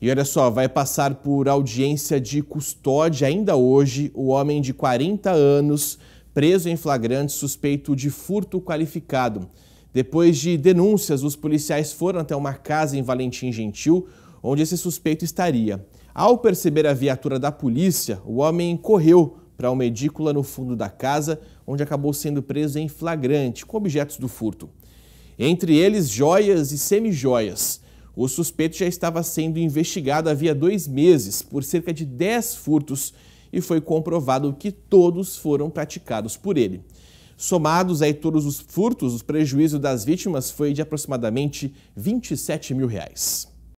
E olha só, vai passar por audiência de custódia ainda hoje o homem de 40 anos preso em flagrante suspeito de furto qualificado. Depois de denúncias, os policiais foram até uma casa em Valentim Gentil, onde esse suspeito estaria. Ao perceber a viatura da polícia, o homem correu para uma edícula no fundo da casa, onde acabou sendo preso em flagrante com objetos do furto. Entre eles, joias e semijoias. O suspeito já estava sendo investigado havia dois meses por cerca de 10 furtos e foi comprovado que todos foram praticados por ele. Somados aí todos os furtos, o prejuízo das vítimas foi de aproximadamente 27 mil reais.